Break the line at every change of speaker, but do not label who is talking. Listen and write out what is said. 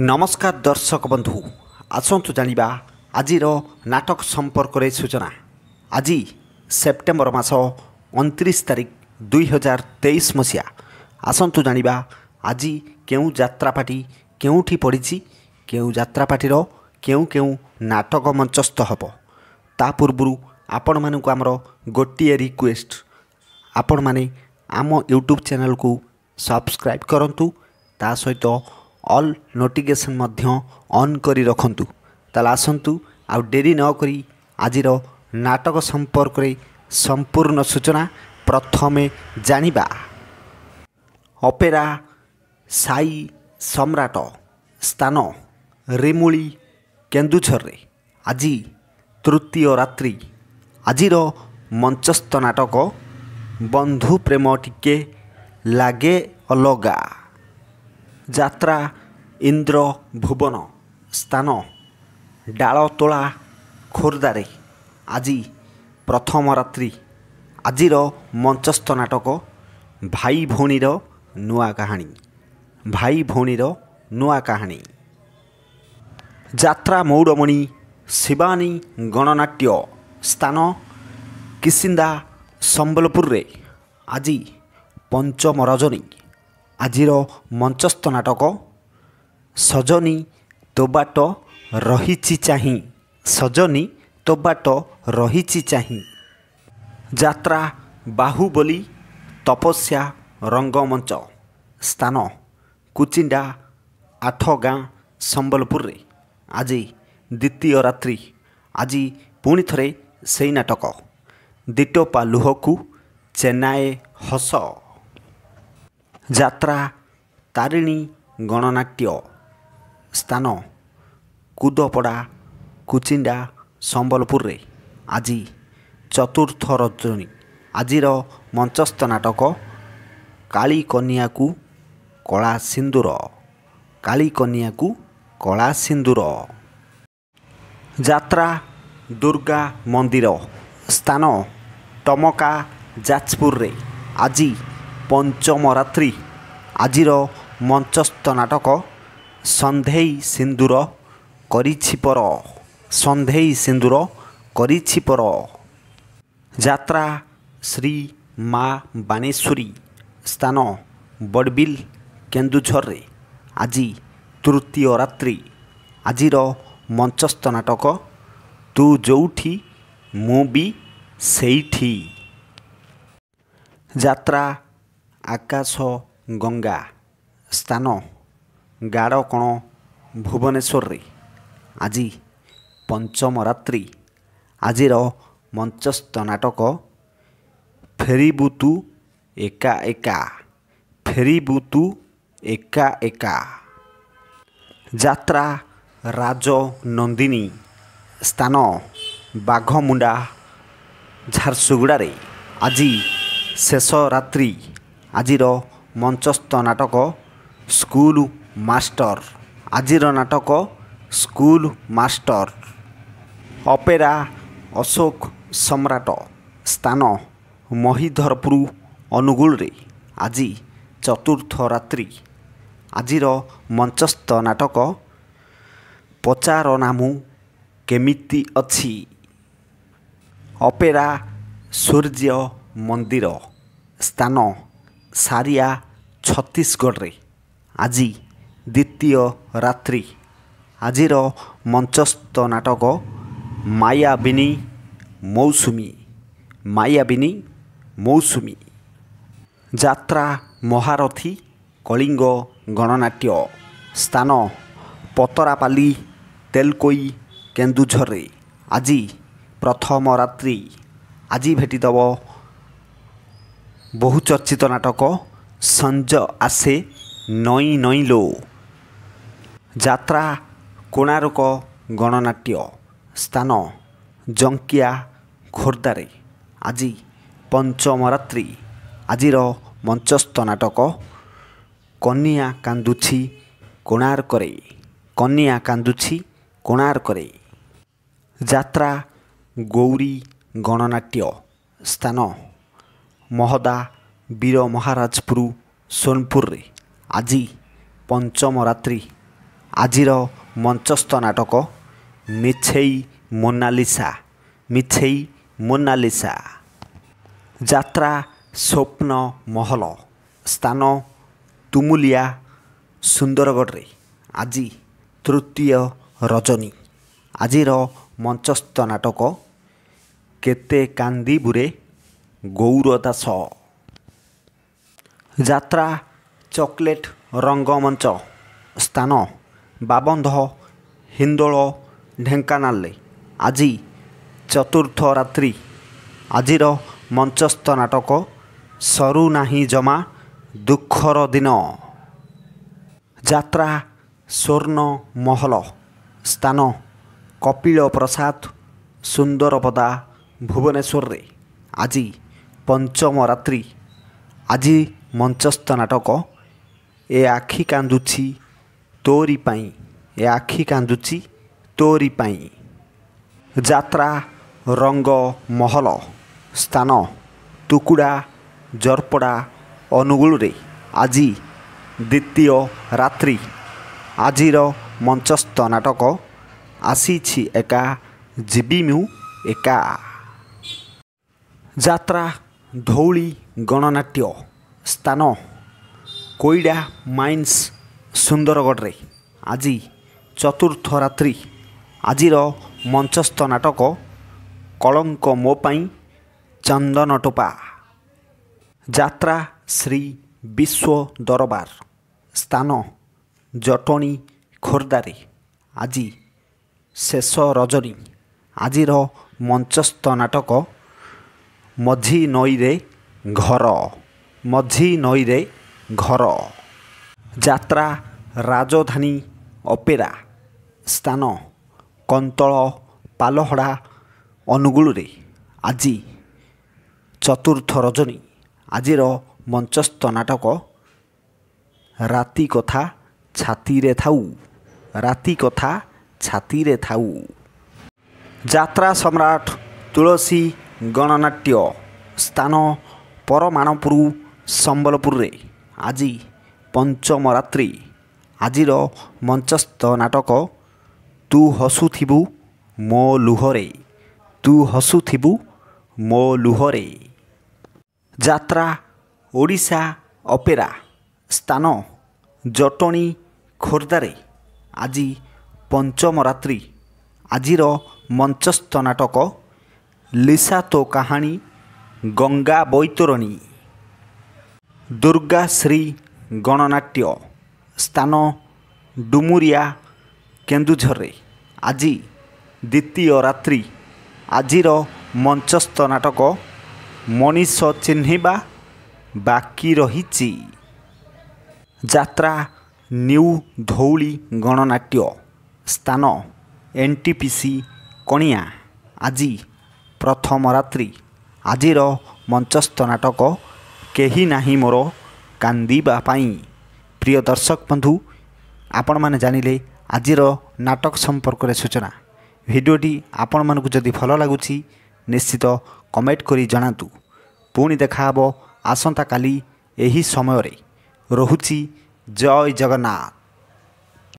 ନମସ୍କାର ଦର୍ଶକ ବନ୍ଧୁ ଆସନ୍ତୁ ଜାଣିବା ଆଜିର ନାଟକ ସମ୍ପର୍କରେ ସୂଚନା ଆଜି ସେପ୍ଟେମ୍ବର ମାସ ଅଣତିରିଶ ତାରିଖ ଦୁଇହଜାର ତେଇଶ ମସିହା ଆସନ୍ତୁ ଜାଣିବା ଆଜି କେଉଁ ଯାତ୍ରା ପାର୍ଟି କେଉଁଠି ପଡ଼ିଛି କେଉଁ ଯାତ୍ରା ପାର୍ଟିର କେଉଁ କେଉଁ ନାଟକ ମଞ୍ଚସ୍ଥ ହେବ ତା ପୂର୍ବରୁ ଆପଣମାନଙ୍କୁ ଆମର ଗୋଟିଏ ରିକ୍ୱେଷ୍ଟ ଆପଣମାନେ ଆମ ୟୁଟ୍ୟୁବ୍ ଚ୍ୟାନେଲ୍କୁ ସବସ୍କ୍ରାଇବ୍ କରନ୍ତୁ ତା ସହିତ ଅଲ୍ ନୋଟିଫିକେସନ୍ ମଧ୍ୟ ଅନ୍ କରି ରଖନ୍ତୁ ତାହେଲେ ଆସନ୍ତୁ ଆଉ ଡେରି ନକରି ଆଜିର ନାଟକ ସମ୍ପର୍କରେ ସମ୍ପୂର୍ଣ୍ଣ ସୂଚନା ପ୍ରଥମେ ଜାଣିବା ଅପେରା ସାଇ ସମ୍ରାଟ ସ୍ଥାନ ରେମୁଳି କେନ୍ଦୁଝରରେ ଆଜି ତୃତୀୟ ରାତ୍ରି ଆଜିର ମଞ୍ଚସ୍ଥ ନାଟକ ବନ୍ଧୁ ପ୍ରେମ ଟିକେ ଲାଗେ ଅଲଗା ଯାତ୍ରା ଇନ୍ଦ୍ର ଭୁବନ ସ୍ଥାନ ଡାଳ ତୋଳା ଖୋର୍ଦ୍ଧାରେ ଆଜି ପ୍ରଥମ ରାତ୍ରି ଆଜିର ମଞ୍ଚସ୍ଥ ନାଟକ ଭାଇ ଭଉଣୀର ନୂଆ କାହାଣୀ ଭାଇ ଭଉଣୀର ନୂଆ କାହାଣୀ ଯାତ୍ରା ମୌଡ଼ମଣି ଶିବାନୀ ଗଣନାଟ୍ୟ ସ୍ଥାନ କିସିନ୍ଦା ସମ୍ବଲପୁରରେ ଆଜି ପଞ୍ଚମ ରଜନୀ ଆଜିର ମଞ୍ଚସ୍ଥ ନାଟକ ସଜନୀ ତୋବାଟ ରହିଛି ଚାହିଁ ସଜନୀ ତୋବାଟ ରହିଛି ଚାହିଁ ଯାତ୍ରା ବାହୁବଲି ତପସ୍ୟା ରଙ୍ଗମଞ୍ଚ ସ୍ଥାନ କୁଚିଣ୍ଡା ଆଠ ଗାଁ ସମ୍ବଲପୁରରେ ଆଜି ଦ୍ୱିତୀୟ ରାତ୍ରି ଆଜି ପୁଣି ଥରେ ସେଇ ନାଟକ ଦିଟପା ଲୁହକୁ ଚେନ୍ନାଏ ହସ ଯାତ୍ରା ତାରିଣୀ ଗଣନାଟ୍ୟ ସ୍ଥାନ କୁଦପଡ଼ା କୁଚିଣ୍ଡା ସମ୍ବଲପୁରରେ ଆଜି ଚତୁର୍ଥ ରଜନୀ ଆଜିର ମଞ୍ଚସ୍ଥ ନାଟକ କାଳିକନିଆକୁ କଳା ସିନ୍ଦୁର କାଳିକନିଆକୁ କଳା ସିନ୍ଦୁର ଯାତ୍ରା ଦୁର୍ଗା ମନ୍ଦିର ସ୍ଥାନ ଟମକା ଯାଜପୁରରେ ଆଜି ପଞ୍ଚମ ରାତ୍ରି ଆଜିର ମଞ୍ଚସ୍ଥ ନାଟକ ସନ୍ଧେଇ ସିନ୍ଦୁର କରିଛି ପର ସନ୍ଧେଇ ସିନ୍ଦୁର କରିଛି ପର ଯାତ୍ରା ଶ୍ରୀ ମା ବାଣେଶ୍ୱରୀ ସ୍ଥାନ ବଡ଼ବିଲ୍ କେନ୍ଦୁଝରରେ ଆଜି ତୃତୀୟ ରାତ୍ରି ଆଜିର ମଞ୍ଚସ୍ଥ ନାଟକ ତୁ ଯେଉଁଠି ମୁଁ ବି ସେଇଠି ଯାତ୍ରା ଆକାଶ ଗଙ୍ଗା ସ୍ଥାନ ଗାଡ଼ କ'ଣ ଭୁବନେଶ୍ୱରରେ ଆଜି ପଞ୍ଚମରାତ୍ରି ଆଜିର ମଞ୍ଚସ୍ଥ ନାଟକ ଫେରିବୁ ତୁ ଏକା ଏକା ଫେରିବୁ ତୁ ଏକା ଏକା ଯାତ୍ରା ରାଜନନ୍ଦିନୀ ସ୍ଥାନ ବାଘମୁଣ୍ଡା ଝାରସୁଗୁଡ଼ାରେ ଆଜି ଶେଷ ରାତ୍ରି ଆଜିର ମଞ୍ଚସ୍ଥ ନାଟକ ସ୍କୁଲ ମାଷ୍ଟର ଆଜିର ନାଟକ ସ୍କୁଲ ମାଷ୍ଟର ଅପେରା ଅଶୋକ ସମ୍ରାଟ ସ୍ଥାନ ମହିଧରପୁର ଅନୁଗୁଳରେ ଆଜି ଚତୁର୍ଥ ରାତ୍ରି ଆଜିର ମଞ୍ଚସ୍ଥ ନାଟକ ପଚାର ନାମ କେମିତି ଅଛି ଅପେରା ସୂର୍ଯ୍ୟ ମନ୍ଦିର ସ୍ଥାନ ସାରିଆ ଛତିଶଗଡ଼ରେ ଆଜି ଦ୍ୱିତୀୟ ରାତ୍ରି ଆଜିର ମଞ୍ଚସ୍ଥ ନାଟକ ମାୟାବିନୀ ମୌସୁମୀ ମାୟାବିନୀ ମୌସୁମୀ ଯାତ୍ରା ମହାରଥୀ କଳିଙ୍ଗ ଗଣନାଟ୍ୟ ସ୍ଥାନ ପତରାପାଲି ତେଲକୋଇ କେନ୍ଦୁଝରରେ ଆଜି ପ୍ରଥମ ରାତ୍ରି ଆଜି ଭେଟିଦେବ বহুচর্চিত নাটক সঞ্জ আসে নই নই লো যাত্রা কোণারক গণনাট্য স্থান জঙ্কিয়া খোর্ধারে আজি পঞ্চমরাত্রি আজির মঞ্চস্থ নাটক কনিয়া কান্দুছি কোণারকরে কনিয়া কান্দুছি কোণারকরে যাত্রা গৌরী গণনাট্য স্থান ମହଦା ବୀର ମହାରାଜପୁର ସୋନପୁରରେ ଆଜି ପଞ୍ଚମ ରାତ୍ରି ଆଜିର ମଞ୍ଚସ୍ଥ ନାଟକ ମିଛେଇ ମୋନାଲିସା ମିଛେଇ ମୋନାଲିସା ଯାତ୍ରା ସ୍ୱପ୍ନ ମହଲ ସ୍ଥାନ ତୁମୁଲିଆ ସୁନ୍ଦରଗଡ଼ରେ ଆଜି ତୃତୀୟ ରଜନୀ ଆଜିର ମଞ୍ଚସ୍ଥ ନାଟକ କେତେ କାନ୍ଦିବୁରେ ବୁରେ ଗୌର ଦାସ ଯାତ୍ରା ଚକୋଲେଟ୍ ରଙ୍ଗମଞ୍ଚ ସ୍ଥାନ ବାବନ୍ଧ ହିନ୍ଦୋଳ ଢେଙ୍କାନାଳରେ ଆଜି ଚତୁର୍ଥ ରାତ୍ରି ଆଜିର ମଞ୍ଚସ୍ଥ ନାଟକ ସରୁ ନାହିଁ ଜମା ଦୁଃଖର ଦିନ ଯାତ୍ରା ସ୍ୱର୍ଣ୍ଣ ମହଲ ସ୍ଥାନ କପିଳ ପ୍ରସାଦ ସୁନ୍ଦରପଦା ଭୁବନେଶ୍ୱରରେ ଆଜି ପଞ୍ଚମ ରାତ୍ରି ଆଜି ମଞ୍ଚସ୍ଥ ନାଟକ ଏ ଆଖି କାନ୍ଦୁଛି ତୋରି ପାଇଁ ଏ ଆଖି କାନ୍ଦୁଛି ତୋରି ପାଇଁ ଯାତ୍ରା ରଙ୍ଗ ମହଲ ସ୍ଥାନ ଟୁକୁଡ଼ା ଜରପଡ଼ା ଅନୁଗୁଳରେ ଆଜି ଦ୍ୱିତୀୟ ରାତ୍ରି ଆଜିର ମଞ୍ଚସ୍ଥ ନାଟକ ଆସିଛି ଏକା ଯିବି ମୁଁ ଏକା ଯାତ୍ରା ଧଉଳି ଗଣନାଟ୍ୟ ସ୍ଥାନ କୋଇଡ଼ା ମାଇନ୍ସ ସୁନ୍ଦରଗଡ଼ରେ ଆଜି ଚତୁର୍ଥ ରାତ୍ରି ଆଜିର ମଞ୍ଚସ୍ଥ ନାଟକ କଳଙ୍କ ମୋ ପାଇଁ ଚନ୍ଦନ ଟୋପା ଯାତ୍ରା ଶ୍ରୀ ବିଶ୍ୱ ଦରବାର ସ୍ଥାନ ଜଟଣୀ ଖୋର୍ଦ୍ଧାରେ ଆଜି ଶେଷ ରଜନୀ ଆଜିର ମଞ୍ଚସ୍ଥ ନାଟକ ମଝି ନଈରେ ଘର ମଝି ନଈରେ ଘର ଯାତ୍ରା ରାଜଧାନୀ ଅପେରା ସ୍ଥାନ କନ୍ତଳ ପାଲହଡ଼ା ଅନୁଗୁଳରେ ଆଜି ଚତୁର୍ଥ ରଜନୀ ଆଜିର ମଞ୍ଚସ୍ଥ ନାଟକ ରାତି କଥା ଛାତିରେ ଥାଉ ରାତି କଥା ଛାତିରେ ଥାଉ ଯାତ୍ରା ସମ୍ରାଟ ତୁଳସୀ ଗଣନାଟ୍ୟ ସ୍ଥାନ ପରମାଣପୁର ସମ୍ବଲପୁରରେ ଆଜି ପଞ୍ଚମରାତ୍ରି ଆଜିର ମଞ୍ଚସ୍ଥ ନାଟକ ତୁ ହସୁଥିବୁ ମୋ ଲୁହରେ ତୁ ହସୁଥିବୁ ମୋ ଲୁହରେ ଯାତ୍ରା ଓଡ଼ିଶା ଅପେରା ସ୍ଥାନ ଜଟଣୀ ଖୋର୍ଦ୍ଧାରେ ଆଜି ପଞ୍ଚମରାତ୍ରି ଆଜିର ମଞ୍ଚସ୍ଥ ନାଟକ ଲିସା ତୋ କାହାଣୀ ଗଙ୍ଗା ବୈତରଣୀ ଦୁର୍ଗା ଶ୍ରୀ ଗଣନାଟ୍ୟ ସ୍ଥାନ ଡୁମୁରିଆ କେନ୍ଦୁଝରରେ ଆଜି ଦ୍ୱିତୀୟ ରାତ୍ରି ଆଜିର ମଞ୍ଚସ୍ଥ ନାଟକ ମଣିଷ ଚିହ୍ନିବା ବାକି ରହିଛି ଯାତ୍ରା ନ୍ୟୁ ଧଉଳି ଗଣନାଟ୍ୟ ସ୍ଥାନ N T P C Kania ଆଜି ପ୍ରଥମ ରାତ୍ରି ଆଜିର ମଞ୍ଚସ୍ଥ ନାଟକ କେହି ନାହିଁ ମୋର କାନ୍ଦିବା ପାଇଁ ପ୍ରିୟ ଦର୍ଶକ ବନ୍ଧୁ ଆପଣମାନେ ଜାଣିଲେ ଆଜିର ନାଟକ ସମ୍ପର୍କରେ ସୂଚନା ଭିଡ଼ିଓଟି ଆପଣମାନଙ୍କୁ ଯଦି ଭଲ ଲାଗୁଛି ନିଶ୍ଚିତ କମେଣ୍ଟ କରି ଜଣାନ୍ତୁ ପୁଣି ଦେଖା ହେବ ଆସନ୍ତାକାଲି ଏହି ସମୟରେ ରହୁଛି ଜୟ ଜଗନ୍ନାଥ